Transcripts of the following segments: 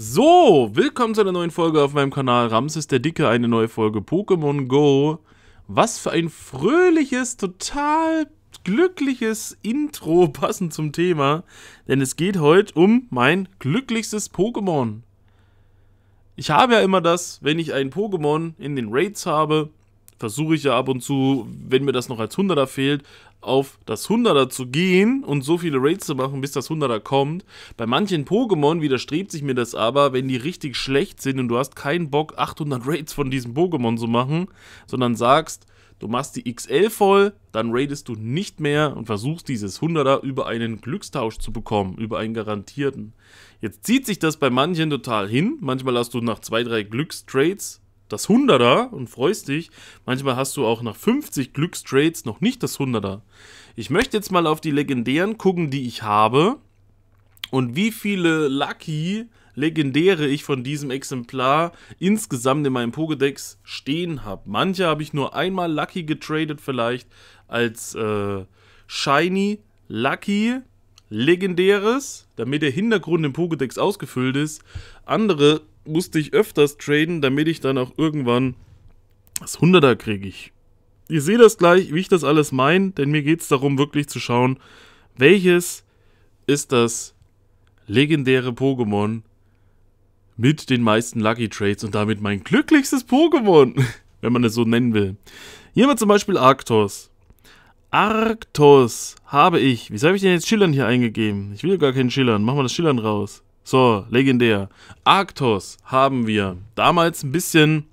So, willkommen zu einer neuen Folge auf meinem Kanal Ramses der Dicke, eine neue Folge Pokémon Go. Was für ein fröhliches, total glückliches Intro, passend zum Thema, denn es geht heute um mein glücklichstes Pokémon. Ich habe ja immer das, wenn ich ein Pokémon in den Raids habe, versuche ich ja ab und zu, wenn mir das noch als 100er fehlt, auf das 100er zu gehen und so viele Raids zu machen, bis das 100er kommt. Bei manchen Pokémon widerstrebt sich mir das aber, wenn die richtig schlecht sind und du hast keinen Bock, 800 Raids von diesem Pokémon zu machen, sondern sagst, du machst die XL voll, dann raidest du nicht mehr und versuchst dieses 100er über einen Glückstausch zu bekommen, über einen garantierten. Jetzt zieht sich das bei manchen total hin. Manchmal hast du nach zwei, drei Glückstrades das 100er und freust dich. Manchmal hast du auch nach 50 Glückstrades noch nicht das 100er. Ich möchte jetzt mal auf die legendären gucken, die ich habe. Und wie viele Lucky Legendäre ich von diesem Exemplar insgesamt in meinem Pokédex stehen habe. Manche habe ich nur einmal Lucky getradet, vielleicht als äh, Shiny, Lucky, Legendäres, damit der Hintergrund im Pokédex ausgefüllt ist. Andere musste ich öfters traden, damit ich dann auch irgendwann das 100er kriege ich. Ihr seht das gleich, wie ich das alles meine, denn mir geht es darum, wirklich zu schauen, welches ist das legendäre Pokémon mit den meisten Lucky Trades und damit mein glücklichstes Pokémon, wenn man es so nennen will. Hier haben wir zum Beispiel Arctos. Arctos habe ich. Wieso habe ich denn jetzt Schillern hier eingegeben? Ich will gar keinen Schillern. Machen wir das Schillern raus. So, legendär. Arctos haben wir damals ein bisschen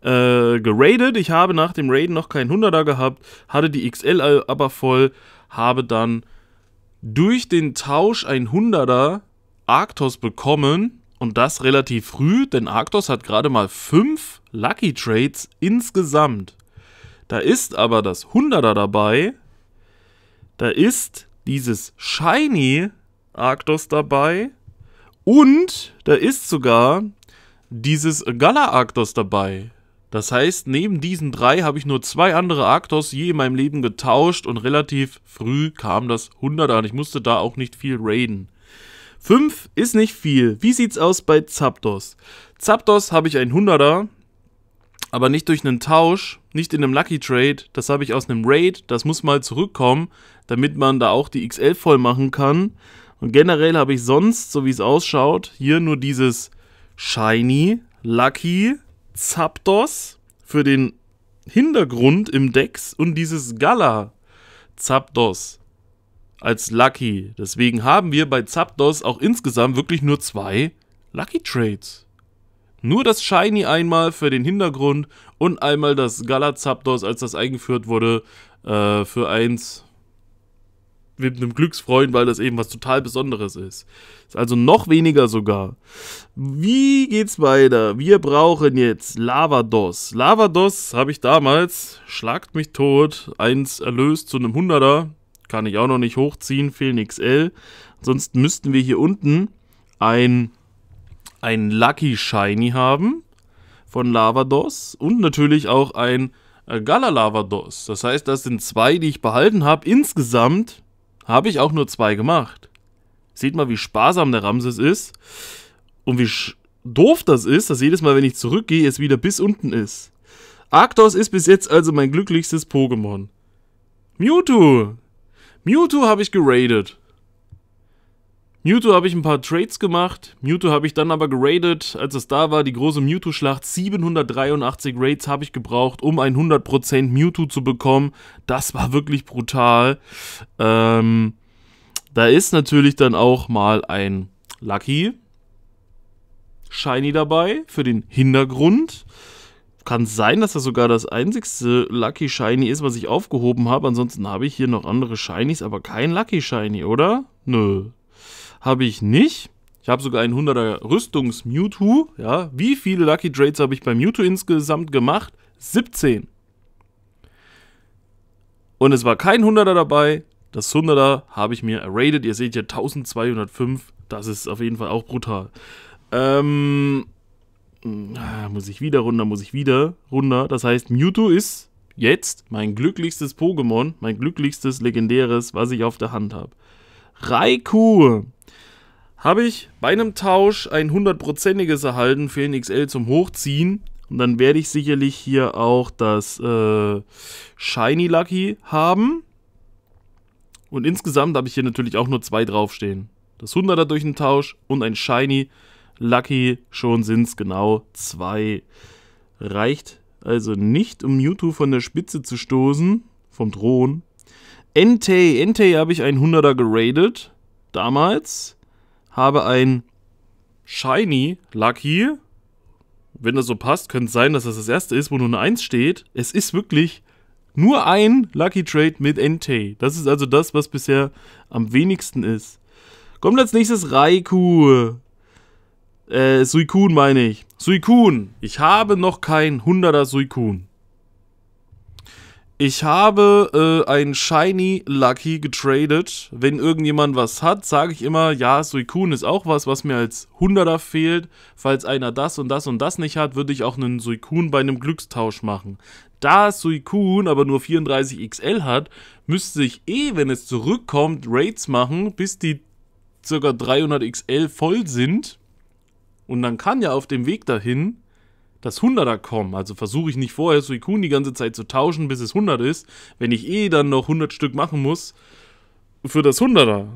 äh, geradet. Ich habe nach dem Raiden noch keinen 100er gehabt, hatte die XL aber voll, habe dann durch den Tausch ein 100er Arctos bekommen und das relativ früh, denn Arctos hat gerade mal 5 Lucky Trades insgesamt. Da ist aber das 100er dabei, da ist dieses Shiny Arctos dabei und da ist sogar dieses Gala-Arktos dabei. Das heißt, neben diesen drei habe ich nur zwei andere Arktos je in meinem Leben getauscht und relativ früh kam das 100 an. Ich musste da auch nicht viel raiden. 5 ist nicht viel. Wie sieht's aus bei Zapdos? Zapdos habe ich ein 100er, aber nicht durch einen Tausch, nicht in einem Lucky Trade. Das habe ich aus einem Raid. Das muss mal zurückkommen, damit man da auch die XL voll machen kann. Und generell habe ich sonst, so wie es ausschaut, hier nur dieses Shiny, Lucky, Zapdos für den Hintergrund im Dex und dieses Gala Zapdos als Lucky. Deswegen haben wir bei Zapdos auch insgesamt wirklich nur zwei Lucky Trades. Nur das Shiny einmal für den Hintergrund und einmal das Gala Zapdos, als das eingeführt wurde, äh, für eins mit einem Glücksfreund, weil das eben was total Besonderes ist. Ist also noch weniger sogar. Wie geht's weiter? Wir brauchen jetzt Lavados. Lavados habe ich damals, schlagt mich tot, eins erlöst zu einem Hunderter. Kann ich auch noch nicht hochziehen, fehlen XL. Sonst müssten wir hier unten ein, ein Lucky Shiny haben von Lavados und natürlich auch ein äh, Galalavados. Das heißt, das sind zwei, die ich behalten habe. Insgesamt habe ich auch nur zwei gemacht. Seht mal, wie sparsam der Ramses ist. Und wie doof das ist, dass jedes Mal, wenn ich zurückgehe, es wieder bis unten ist. Arctos ist bis jetzt also mein glücklichstes Pokémon. Mewtwo! Mewtwo habe ich geradet. Mewtwo habe ich ein paar Trades gemacht. Mewtwo habe ich dann aber geradet, als es da war. Die große Mewtwo-Schlacht. 783 Raids habe ich gebraucht, um 100% Mewtwo zu bekommen. Das war wirklich brutal. Ähm, da ist natürlich dann auch mal ein Lucky Shiny dabei für den Hintergrund. Kann sein, dass das sogar das einzigste Lucky Shiny ist, was ich aufgehoben habe. Ansonsten habe ich hier noch andere Shinies, aber kein Lucky Shiny, oder? Nö, habe ich nicht. Ich habe sogar einen 100er Rüstungs-Mewtwo. Ja, wie viele Lucky Trades habe ich bei Mewtwo insgesamt gemacht? 17. Und es war kein 100er dabei. Das 100er habe ich mir errated. Ihr seht ja 1205. Das ist auf jeden Fall auch brutal. Ähm, ah, muss ich wieder runter, muss ich wieder runter. Das heißt, Mewtwo ist jetzt mein glücklichstes Pokémon, mein glücklichstes legendäres, was ich auf der Hand habe. Raikou habe ich bei einem Tausch ein hundertprozentiges erhalten für den XL zum Hochziehen. Und dann werde ich sicherlich hier auch das äh, Shiny Lucky haben. Und insgesamt habe ich hier natürlich auch nur zwei draufstehen. Das 100er durch den Tausch und ein Shiny Lucky. Schon sind es genau zwei. Reicht also nicht, um Mewtwo von der Spitze zu stoßen. Vom Thron. Entei. Entei habe ich ein 100er geradet. Damals habe ein Shiny Lucky. Wenn das so passt, könnte es sein, dass das das erste ist, wo nur eine 1 steht. Es ist wirklich nur ein Lucky Trade mit Entei. Das ist also das, was bisher am wenigsten ist. Kommt als nächstes Raikou. Äh, Suikun meine ich. Suikun. Ich habe noch kein 100er Suikun. Ich habe äh, ein Shiny Lucky getradet. Wenn irgendjemand was hat, sage ich immer, ja, Suicune ist auch was, was mir als Hunderter fehlt. Falls einer das und das und das nicht hat, würde ich auch einen Suicune bei einem Glückstausch machen. Da Suicune aber nur 34 XL hat, müsste ich eh, wenn es zurückkommt, Raids machen, bis die ca. 300 XL voll sind. Und dann kann ja auf dem Weg dahin das 100er kommen. Also versuche ich nicht vorher Suikun die ganze Zeit zu tauschen, bis es 100 ist, wenn ich eh dann noch 100 Stück machen muss für das 100er.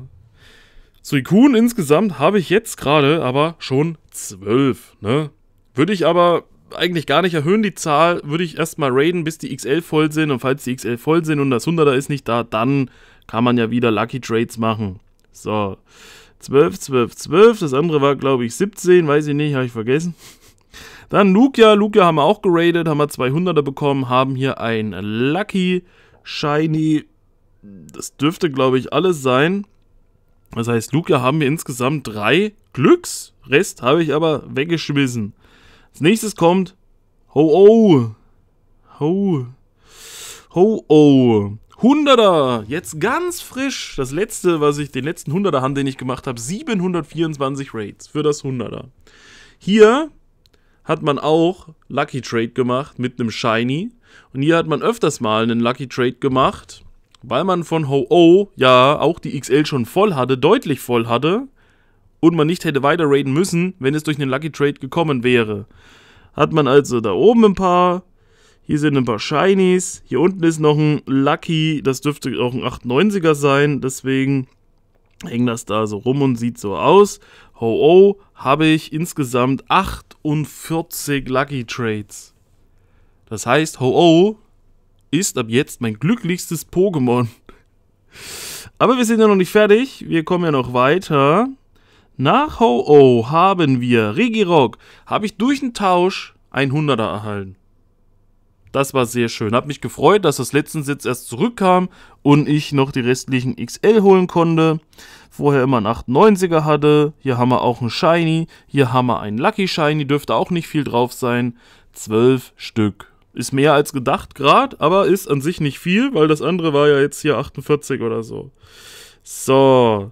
Suikun insgesamt habe ich jetzt gerade aber schon 12. Ne? Würde ich aber eigentlich gar nicht erhöhen, die Zahl. Würde ich erstmal raiden, bis die XL voll sind. Und falls die XL voll sind und das 100er ist nicht da, dann kann man ja wieder Lucky Trades machen. So. 12, 12, 12. Das andere war, glaube ich, 17. Weiß ich nicht, habe ich vergessen. Dann Lugia. Lugia haben wir auch geradet, haben wir 200er bekommen, haben hier ein Lucky, Shiny. Das dürfte, glaube ich, alles sein. Das heißt, Lugia haben wir insgesamt drei Glücks. Rest habe ich aber weggeschmissen. Als nächstes kommt Ho-Oh. Ho. Ho-Oh. Hunderter, jetzt ganz frisch. Das letzte, was ich, den letzten Hunderter Hand, den ich gemacht habe, 724 Raids für das Hunderter. Hier hat man auch Lucky Trade gemacht mit einem Shiny. Und hier hat man öfters mal einen Lucky Trade gemacht, weil man von Ho-Oh ja auch die XL schon voll hatte, deutlich voll hatte. Und man nicht hätte weiter raiden müssen, wenn es durch einen Lucky Trade gekommen wäre. Hat man also da oben ein paar. Hier sind ein paar Shinies. Hier unten ist noch ein Lucky. Das dürfte auch ein 890er sein. Deswegen hängt das da so rum und sieht so aus. Ho oh, habe ich insgesamt 48 Lucky Trades. Das heißt, Ho oh ist ab jetzt mein glücklichstes Pokémon. Aber wir sind ja noch nicht fertig. Wir kommen ja noch weiter. Nach Ho-Oh haben wir Regirock. Habe ich durch den Tausch 100er erhalten. Das war sehr schön. Hab mich gefreut, dass das letzten Sitz erst zurückkam und ich noch die restlichen XL holen konnte. Vorher immer einen 98er hatte. Hier haben wir auch einen Shiny. Hier haben wir einen Lucky Shiny. Dürfte auch nicht viel drauf sein. 12 Stück. Ist mehr als gedacht gerade, aber ist an sich nicht viel, weil das andere war ja jetzt hier 48 oder so. So.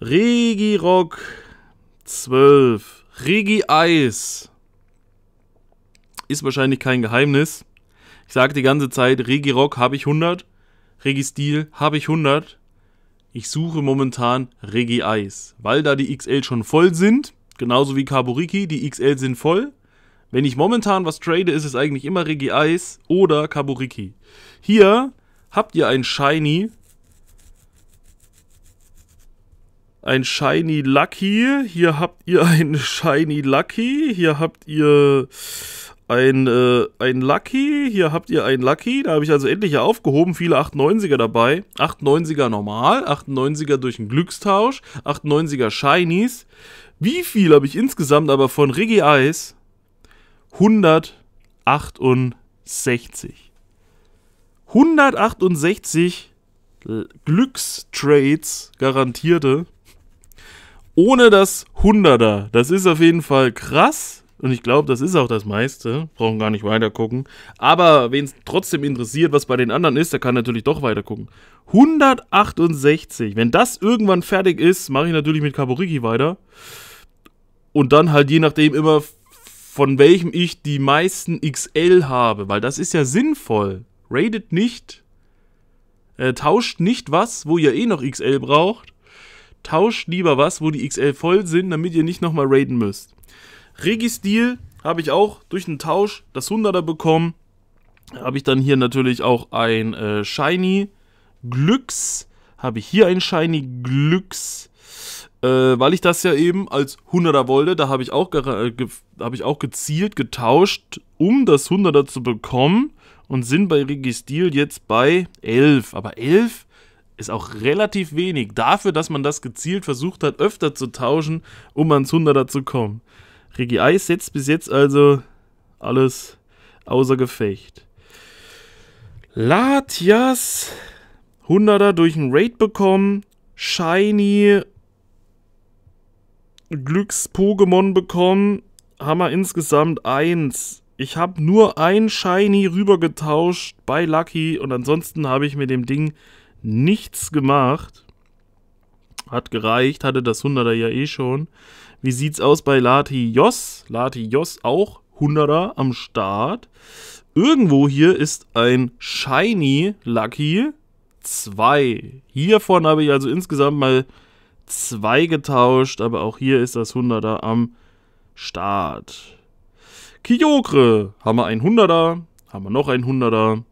Rock 12. Regi Eis. Ist wahrscheinlich kein Geheimnis. Ich sage die ganze Zeit, Regi Rock habe ich 100, Regi Steel habe ich 100. Ich suche momentan Regi Eis, weil da die XL schon voll sind, genauso wie Kaburiki, die XL sind voll. Wenn ich momentan was trade, ist es eigentlich immer Regi Eis oder Kaburiki. Hier habt ihr ein Shiny. Ein Shiny Lucky. Hier habt ihr ein Shiny Lucky. Hier habt ihr ein, äh, ein Lucky. Hier habt ihr ein Lucky. Da habe ich also endlich aufgehoben. Viele 98er dabei. 98er normal, 98er durch einen Glückstausch, 98er Shinies. Wie viel habe ich insgesamt aber von Reggie Eis? 168. 168 Glückstrades garantierte. Ohne das 100er. Das ist auf jeden Fall krass. Und ich glaube, das ist auch das meiste. Brauchen gar nicht weiter gucken. Aber wen es trotzdem interessiert, was bei den anderen ist, der kann natürlich doch weiter gucken. 168. Wenn das irgendwann fertig ist, mache ich natürlich mit Kaburiki weiter. Und dann halt je nachdem immer, von welchem ich die meisten XL habe. Weil das ist ja sinnvoll. Raidet nicht. Äh, tauscht nicht was, wo ihr eh noch XL braucht. Tauscht lieber was, wo die XL voll sind, damit ihr nicht nochmal raiden müsst. Registil habe ich auch durch einen Tausch das 100er bekommen. Habe ich dann hier natürlich auch ein äh, Shiny Glücks. Habe ich hier ein Shiny Glücks. Äh, weil ich das ja eben als 100er wollte, da habe ich, äh, hab ich auch gezielt getauscht, um das 100er zu bekommen. Und sind bei Registil jetzt bei 11. Aber 11 ist auch relativ wenig dafür, dass man das gezielt versucht hat, öfter zu tauschen, um ans 100er zu kommen. Ricky Eis setzt bis jetzt also alles außer Gefecht. Latias 100er durch einen Raid bekommen. Shiny Glücks-Pokémon bekommen. Haben wir insgesamt eins. Ich habe nur ein Shiny rübergetauscht bei Lucky und ansonsten habe ich mit dem Ding nichts gemacht. Hat gereicht, hatte das 100er ja eh schon. Wie sieht's aus bei Lati Jos? Lati Jos auch 100er am Start. Irgendwo hier ist ein Shiny Lucky 2. Hiervon habe ich also insgesamt mal 2 getauscht, aber auch hier ist das 100er am Start. Kyokre, haben wir ein 100er, haben wir noch ein 100er,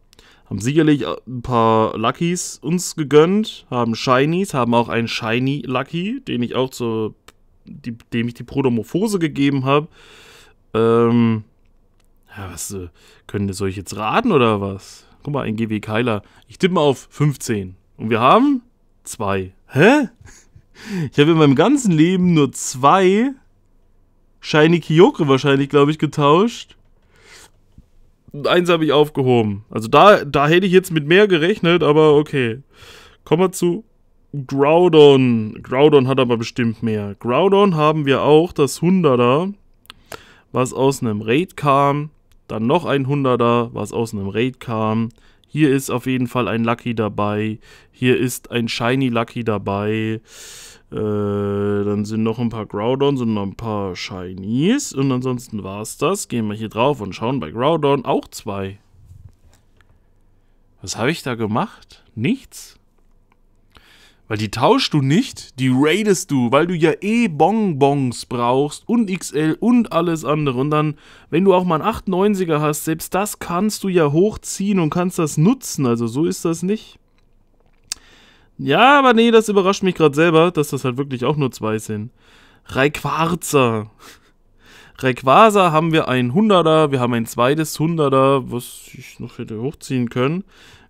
haben sicherlich ein paar Luckys uns gegönnt, haben Shinies, haben auch einen Shiny Lucky, den ich auch zur die, dem ich die Protomorphose gegeben habe. Ähm, ja, was äh, können soll ich jetzt raten oder was? Guck mal, ein GW Keiler. Ich tippe mal auf 15. Und wir haben zwei. Hä? Ich habe in meinem ganzen Leben nur zwei Shiny Kyokre wahrscheinlich, glaube ich, getauscht. Und eins habe ich aufgehoben. Also da, da hätte ich jetzt mit mehr gerechnet, aber okay. Kommen wir zu Groudon. Groudon hat aber bestimmt mehr. Groudon haben wir auch das 100er, was aus einem Raid kam. Dann noch ein 100er, was aus einem Raid kam. Hier ist auf jeden Fall ein Lucky dabei. Hier ist ein Shiny Lucky dabei. Äh, dann sind noch ein paar Groudons und noch ein paar Shinies. Und ansonsten war es das. Gehen wir hier drauf und schauen bei Groudon auch zwei. Was habe ich da gemacht? Nichts? Nichts. Weil die tauschst du nicht, die raidest du, weil du ja eh Bonbons brauchst und XL und alles andere. Und dann, wenn du auch mal einen 890er hast, selbst das kannst du ja hochziehen und kannst das nutzen. Also so ist das nicht. Ja, aber nee, das überrascht mich gerade selber, dass das halt wirklich auch nur zwei sind. Rayquaza. Rayquaza haben wir ein 100er, wir haben ein zweites 100er, was ich noch hätte hochziehen können.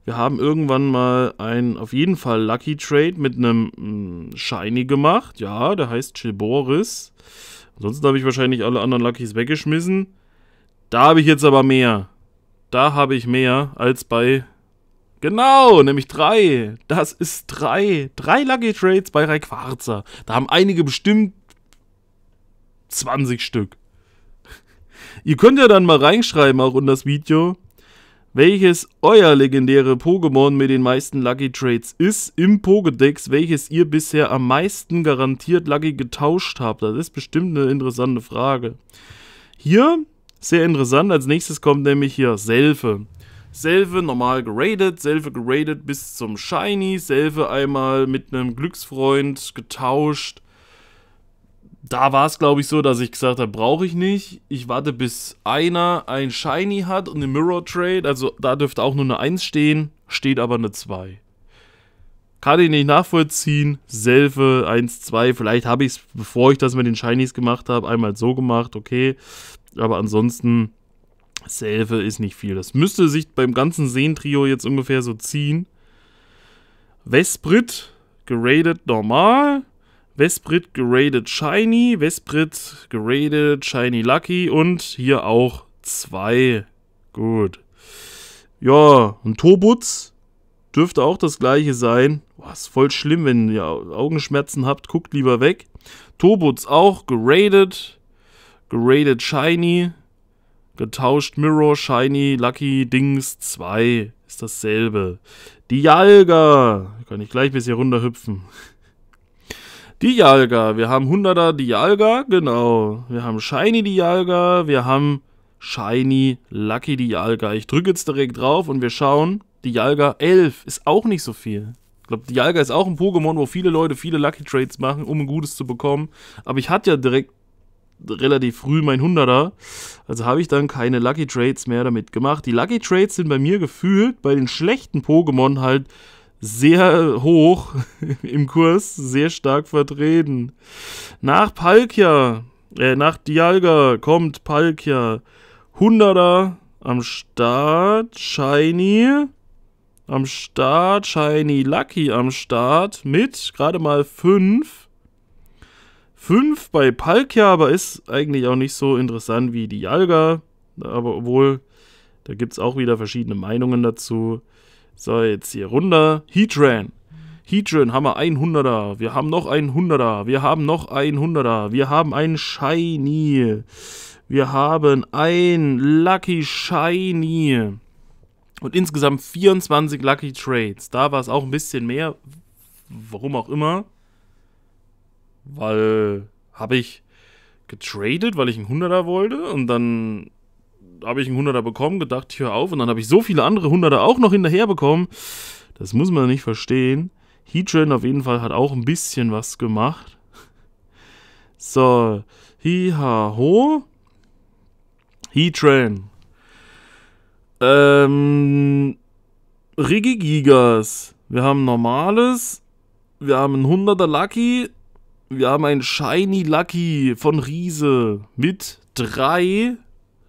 Wir haben irgendwann mal einen auf jeden Fall Lucky Trade mit einem hm, Shiny gemacht. Ja, der heißt Chilboris. Ansonsten habe ich wahrscheinlich alle anderen Luckys weggeschmissen. Da habe ich jetzt aber mehr. Da habe ich mehr als bei. Genau, nämlich drei. Das ist drei. Drei Lucky Trades bei Rayquarza. Da haben einige bestimmt 20 Stück. Ihr könnt ja dann mal reinschreiben, auch in das Video, welches euer legendäre Pokémon mit den meisten Lucky Trades ist im Pokédex, welches ihr bisher am meisten garantiert Lucky getauscht habt. Das ist bestimmt eine interessante Frage. Hier, sehr interessant, als nächstes kommt nämlich hier Selfe. Selve normal geradet, Selve geradet bis zum Shiny, Selve einmal mit einem Glücksfreund getauscht, da war es, glaube ich, so, dass ich gesagt habe, brauche ich nicht. Ich warte, bis einer ein Shiny hat und eine Mirror Trade. Also da dürfte auch nur eine 1 stehen, steht aber eine 2. Kann ich nicht nachvollziehen. Selfe 1, 2. Vielleicht habe ich es, bevor ich das mit den Shinies gemacht habe, einmal so gemacht, okay. Aber ansonsten, Selfe ist nicht viel. Das müsste sich beim ganzen Seentrio jetzt ungefähr so ziehen. Vesprit, geradet normal. Vesprit Graded Shiny, Vesprit Graded Shiny Lucky und hier auch zwei. Gut. Ja, und Tobutz dürfte auch das gleiche sein. Boah, ist voll schlimm, wenn ihr Augenschmerzen habt, guckt lieber weg. Tobutz auch, graded, graded Shiny, getauscht Mirror, Shiny, Lucky, Dings zwei. ist dasselbe. Dialga, kann ich gleich bis hier runter hüpfen. Die Jalga, Wir haben 100er Dialga, genau. Wir haben Shiny Dialga, wir haben Shiny Lucky Dialga. Ich drücke jetzt direkt drauf und wir schauen. Dialga 11 ist auch nicht so viel. Ich glaube, Dialga ist auch ein Pokémon, wo viele Leute viele Lucky Trades machen, um ein Gutes zu bekommen. Aber ich hatte ja direkt relativ früh mein 100er. Also habe ich dann keine Lucky Trades mehr damit gemacht. Die Lucky Trades sind bei mir gefühlt bei den schlechten Pokémon halt sehr hoch im Kurs, sehr stark vertreten. Nach Palkia, äh, nach Dialga kommt Palkia. 100er am Start, Shiny am Start, Shiny Lucky am Start mit gerade mal 5. 5 bei Palkia, aber ist eigentlich auch nicht so interessant wie Dialga, aber obwohl, da gibt es auch wieder verschiedene Meinungen dazu. So, jetzt hier runter. Heatran. Heatran haben wir 100er. Wir haben noch 100er. Wir haben noch 100er. Wir haben einen Shiny. Wir haben ein Lucky Shiny. Und insgesamt 24 Lucky Trades. Da war es auch ein bisschen mehr. Warum auch immer. Weil habe ich getradet, weil ich einen 100er wollte und dann habe ich einen 100er bekommen, gedacht, ich höre auf. Und dann habe ich so viele andere 100er auch noch hinterher bekommen. Das muss man nicht verstehen. Heatran auf jeden Fall hat auch ein bisschen was gemacht. So, Hi-Ha-Ho. Heatran. Ähm, Rigigigas. Wir haben normales. Wir haben ein 100er Lucky. Wir haben ein Shiny Lucky von Riese mit drei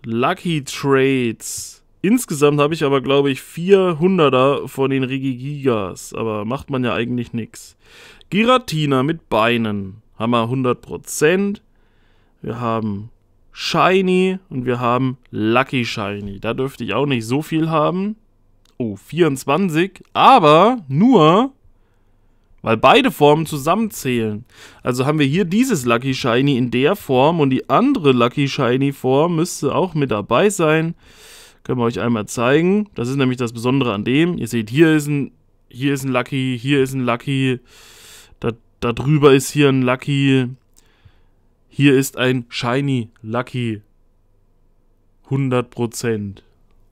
Lucky Trades. Insgesamt habe ich aber, glaube ich, 400er von den Rigigigas. Aber macht man ja eigentlich nichts. Giratina mit Beinen. Haben wir 100%. Wir haben Shiny und wir haben Lucky Shiny. Da dürfte ich auch nicht so viel haben. Oh, 24. Aber nur weil beide Formen zusammenzählen. Also haben wir hier dieses Lucky Shiny in der Form und die andere Lucky Shiny Form müsste auch mit dabei sein. Können wir euch einmal zeigen. Das ist nämlich das Besondere an dem. Ihr seht, hier ist ein, hier ist ein Lucky, hier ist ein Lucky, da, da drüber ist hier ein Lucky, hier ist ein Shiny Lucky. 100%.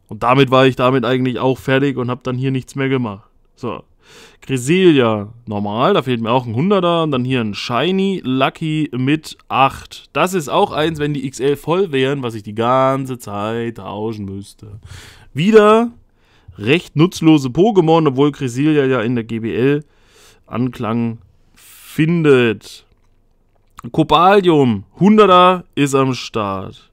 Und damit war ich damit eigentlich auch fertig und habe dann hier nichts mehr gemacht. So. Griselia, normal, da fehlt mir auch ein 100er. Und dann hier ein Shiny Lucky mit 8. Das ist auch eins, wenn die XL voll wären, was ich die ganze Zeit tauschen müsste. Wieder recht nutzlose Pokémon, obwohl Griselia ja in der GBL Anklang findet. Cobalium, 100er, ist am Start.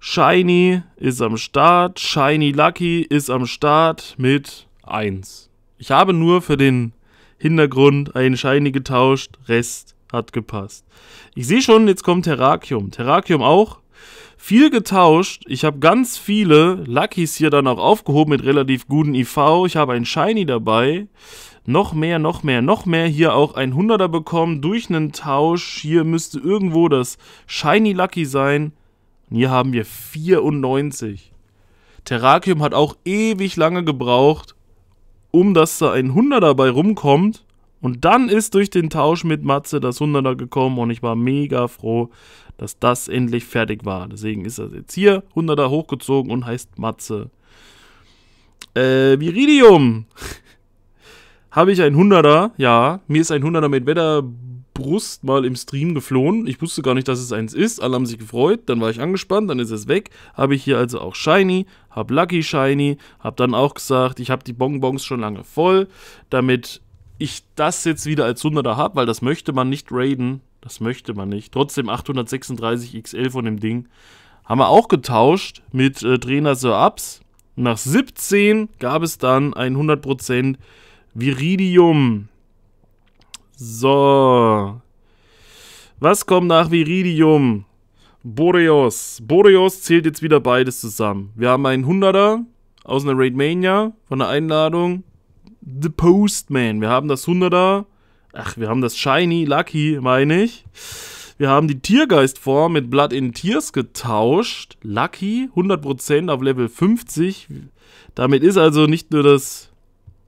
Shiny ist am Start. Shiny Lucky ist am Start mit 1. Ich habe nur für den Hintergrund einen Shiny getauscht, Rest hat gepasst. Ich sehe schon, jetzt kommt Terrakium. Terrakium auch. Viel getauscht. Ich habe ganz viele Luckys hier dann auch aufgehoben mit relativ guten IV. Ich habe einen Shiny dabei. Noch mehr, noch mehr, noch mehr. Hier auch ein 100er bekommen durch einen Tausch. Hier müsste irgendwo das Shiny Lucky sein. Und hier haben wir 94. Terrakium hat auch ewig lange gebraucht um dass da ein Hunderter bei rumkommt. Und dann ist durch den Tausch mit Matze das Hunderter gekommen und ich war mega froh, dass das endlich fertig war. Deswegen ist das jetzt hier Hunderter hochgezogen und heißt Matze. Äh, Viridium. Habe ich ein Hunderter? Ja, mir ist ein Hunderter mit Wetter Brust mal im Stream geflohen. Ich wusste gar nicht, dass es eins ist. Alle haben sich gefreut. Dann war ich angespannt. Dann ist es weg. Habe ich hier also auch Shiny. Habe Lucky Shiny. Habe dann auch gesagt, ich habe die Bonbons schon lange voll. Damit ich das jetzt wieder als 100er habe, weil das möchte man nicht raiden. Das möchte man nicht. Trotzdem 836 XL von dem Ding. Haben wir auch getauscht mit äh, Trainer Sir Ups. Nach 17 gab es dann 100% Viridium. So. Was kommt nach Viridium? Boreos. Boreos zählt jetzt wieder beides zusammen. Wir haben einen 100er aus einer Raidmania von der Einladung. The Postman. Wir haben das 100er. Ach, wir haben das Shiny Lucky, meine ich. Wir haben die Tiergeistform mit Blood in Tears getauscht. Lucky 100% auf Level 50. Damit ist also nicht nur das.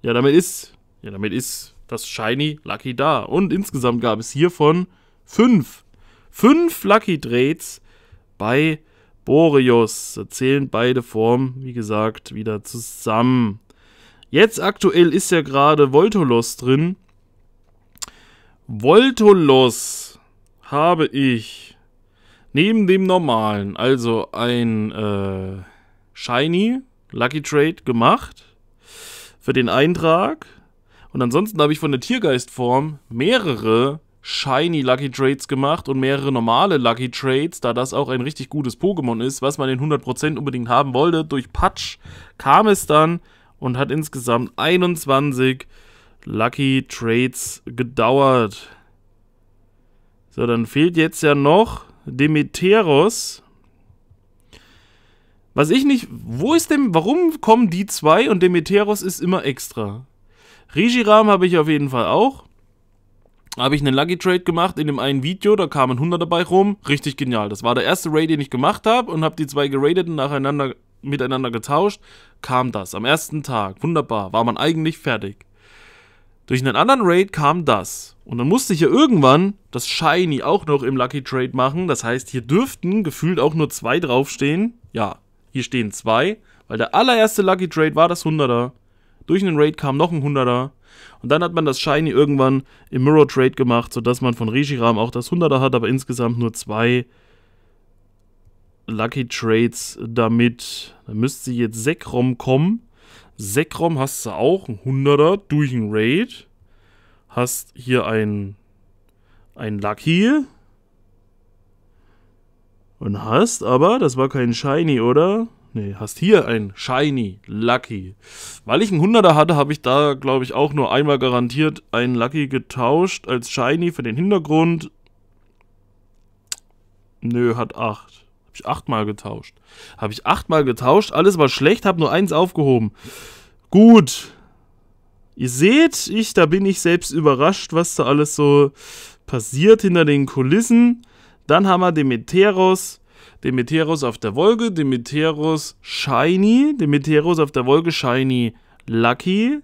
Ja, damit ist. Ja, damit ist das Shiny Lucky da. Und insgesamt gab es hiervon fünf. Fünf Lucky Drates bei Boreos. Da zählen beide Formen, wie gesagt, wieder zusammen. Jetzt aktuell ist ja gerade Voltolos drin. Voltolos habe ich neben dem normalen, also ein äh, Shiny Lucky Trade gemacht für den Eintrag und ansonsten habe ich von der Tiergeistform mehrere Shiny Lucky Trades gemacht und mehrere normale Lucky Trades, da das auch ein richtig gutes Pokémon ist, was man in 100% unbedingt haben wollte. Durch Patch kam es dann und hat insgesamt 21 Lucky Trades gedauert. So, dann fehlt jetzt ja noch Demeteros. Was ich nicht. Wo ist denn. Warum kommen die zwei und Demeteros ist immer extra? Regiram habe ich auf jeden Fall auch. Habe ich einen Lucky Trade gemacht in dem einen Video, da kamen 100 dabei rum. Richtig genial. Das war der erste Raid, den ich gemacht habe und habe die zwei geradeten nacheinander miteinander getauscht. Kam das am ersten Tag. Wunderbar. War man eigentlich fertig. Durch einen anderen Raid kam das. Und dann musste ich ja irgendwann das Shiny auch noch im Lucky Trade machen. Das heißt, hier dürften gefühlt auch nur zwei draufstehen. Ja, hier stehen zwei, weil der allererste Lucky Trade war das 100er. Durch einen Raid kam noch ein 100er. Und dann hat man das Shiny irgendwann im Mirror Trade gemacht, sodass man von Rishiram auch das 100er hat, aber insgesamt nur zwei Lucky Trades damit. Da müsste jetzt Sekrom kommen. Sekrom hast du auch, ein 100er durch einen Raid. Hast hier ein, ein Lucky. Und hast aber, das war kein Shiny, oder? Nee, hast hier ein Shiny Lucky. Weil ich einen 100er hatte, habe ich da, glaube ich, auch nur einmal garantiert einen Lucky getauscht als Shiny für den Hintergrund. Nö, hat 8. Habe ich 8 mal getauscht. Habe ich 8 mal getauscht, alles war schlecht, habe nur eins aufgehoben. Gut. Ihr seht, ich, da bin ich selbst überrascht, was da alles so passiert hinter den Kulissen. Dann haben wir den Meteros. Demeteros auf der Wolke, Demeteros Shiny, Demeteros auf der Wolke Shiny Lucky,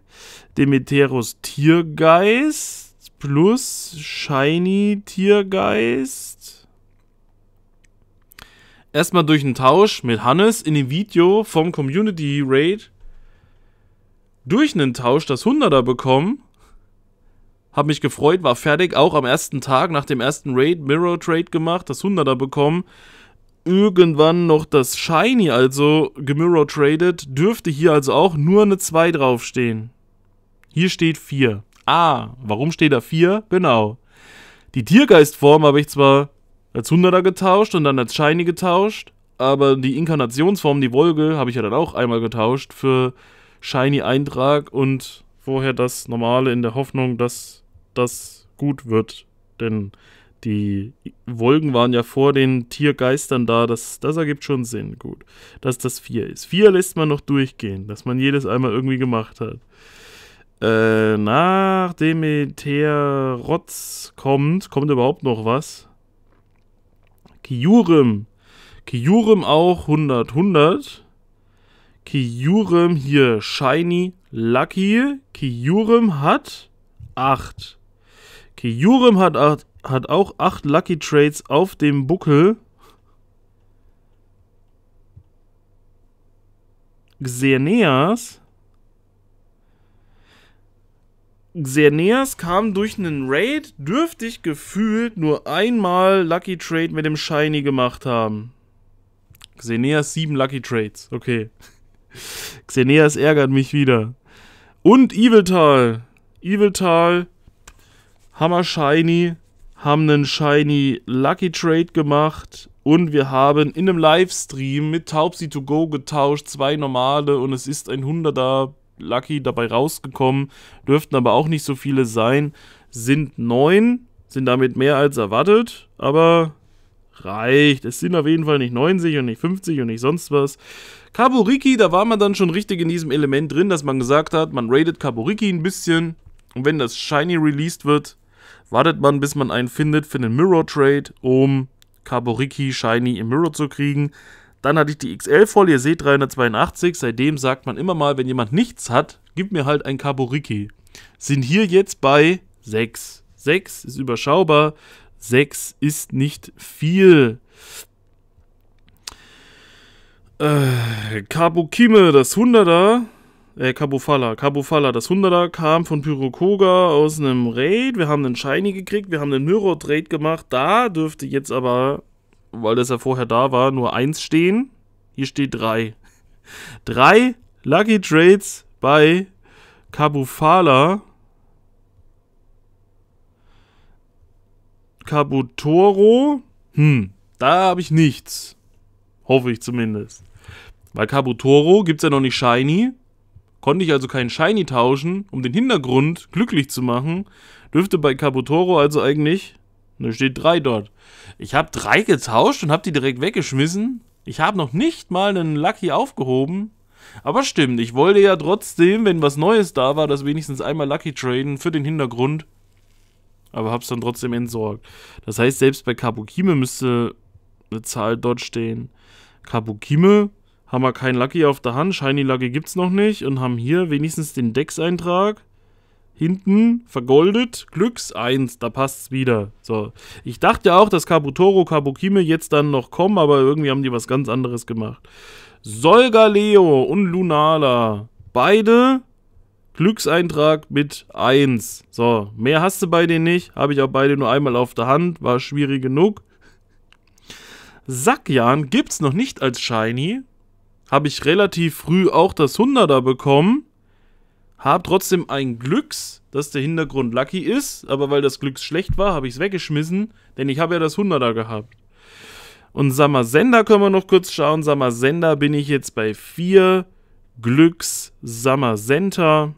Demeteros Tiergeist plus Shiny Tiergeist. Erstmal durch einen Tausch mit Hannes in dem Video vom Community Raid. Durch einen Tausch das 100er bekommen. Hab mich gefreut, war fertig, auch am ersten Tag nach dem ersten Raid, Mirror Trade gemacht, das 100er bekommen irgendwann noch das Shiny, also Gemiro Traded, dürfte hier also auch nur eine 2 draufstehen. Hier steht 4. Ah, warum steht da 4? Genau. Die Tiergeistform habe ich zwar als 100er getauscht und dann als Shiny getauscht, aber die Inkarnationsform, die Wolke, habe ich ja dann auch einmal getauscht für Shiny Eintrag und vorher das Normale in der Hoffnung, dass das gut wird. Denn die Wolken waren ja vor den Tiergeistern da, das, das ergibt schon Sinn, gut. Dass das 4 ist. 4 lässt man noch durchgehen, dass man jedes einmal irgendwie gemacht hat. Äh, nach Demeterotz kommt, kommt überhaupt noch was? Kiurim. Kiurim auch 100, 100. Kiurim hier shiny, lucky. Kiurim hat 8. Kiurim hat 8, hat auch 8 Lucky Trades auf dem Buckel. Xerneas. Xerneas kam durch einen Raid, dürfte ich gefühlt nur einmal Lucky Trade mit dem Shiny gemacht haben. Xerneas 7 Lucky Trades, okay. Xerneas ärgert mich wieder. Und Eviltal. Eviltal. Hammer Shiny haben einen Shiny Lucky Trade gemacht und wir haben in einem Livestream mit Taubsi to go getauscht, zwei normale und es ist ein 100er Lucky dabei rausgekommen, dürften aber auch nicht so viele sein, sind neun, sind damit mehr als erwartet, aber reicht. Es sind auf jeden Fall nicht 90 und nicht 50 und nicht sonst was. Kaburiki, da war man dann schon richtig in diesem Element drin, dass man gesagt hat, man rated Kaburiki ein bisschen und wenn das Shiny released wird, wartet man, bis man einen findet für einen Mirror Trade, um Kaboriki Shiny im Mirror zu kriegen. Dann hatte ich die XL voll, ihr seht 382. Seitdem sagt man immer mal, wenn jemand nichts hat, gib mir halt ein Kaboriki. Sind hier jetzt bei 6. 6 ist überschaubar. 6 ist nicht viel. Äh, Kabukime, das 100er. Äh, Kabofala. Kabofala. Das 100er kam von Pyrokoga aus einem Raid. Wir haben einen Shiny gekriegt. Wir haben einen Mirror Raid gemacht. Da dürfte jetzt aber, weil das ja vorher da war, nur eins stehen. Hier steht drei. Drei Lucky Trades bei Kabufala. Kabutoro. Hm, da habe ich nichts. Hoffe ich zumindest. Weil Kabutoro gibt es ja noch nicht shiny. Konnte ich also keinen Shiny tauschen, um den Hintergrund glücklich zu machen. Dürfte bei Capotoro also eigentlich... Da ne, steht 3 dort. Ich habe 3 getauscht und habe die direkt weggeschmissen. Ich habe noch nicht mal einen Lucky aufgehoben. Aber stimmt, ich wollte ja trotzdem, wenn was Neues da war, das wenigstens einmal Lucky traden für den Hintergrund. Aber hab's dann trotzdem entsorgt. Das heißt, selbst bei Kabukime müsste eine Zahl dort stehen. Kabukime haben wir kein Lucky auf der Hand. Shiny Lucky gibt es noch nicht. Und haben hier wenigstens den Deckseintrag. Hinten vergoldet. Glücks 1. Da passt es wieder. So. Ich dachte ja auch, dass Kabutoro, Kabukime jetzt dann noch kommen, aber irgendwie haben die was ganz anderes gemacht. Solgaleo und Lunala. Beide Glückseintrag mit 1. So, mehr hast du bei denen nicht. Habe ich auch beide nur einmal auf der Hand. War schwierig genug. gibt es noch nicht als Shiny habe ich relativ früh auch das 100er bekommen. Habe trotzdem ein Glücks, dass der Hintergrund lucky ist, aber weil das Glücks schlecht war, habe ich es weggeschmissen, denn ich habe ja das 100er gehabt. Und Sender können wir noch kurz schauen. Sender bin ich jetzt bei 4 Glücks Sender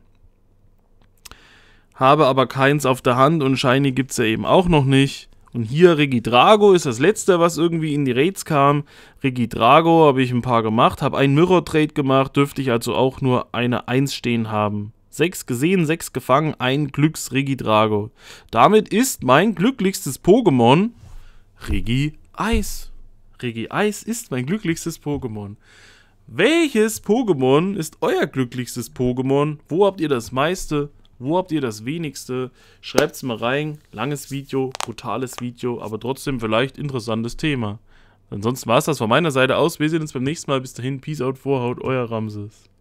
Habe aber keins auf der Hand und Shiny gibt es ja eben auch noch nicht. Und hier Regidrago ist das letzte, was irgendwie in die Raids kam. Regidrago habe ich ein paar gemacht, habe einen Mirror Trade gemacht, dürfte ich also auch nur eine 1 stehen haben. 6 gesehen, 6 gefangen, ein Glücks Regidrago. Damit ist mein glücklichstes Pokémon Regi Eis. Regi Eis ist mein glücklichstes Pokémon. Welches Pokémon ist euer glücklichstes Pokémon? Wo habt ihr das meiste? Wo habt ihr das wenigste? Schreibt es mal rein. Langes Video, brutales Video, aber trotzdem vielleicht interessantes Thema. Ansonsten war es das von meiner Seite aus. Wir sehen uns beim nächsten Mal. Bis dahin, Peace out, Vorhaut, euer Ramses.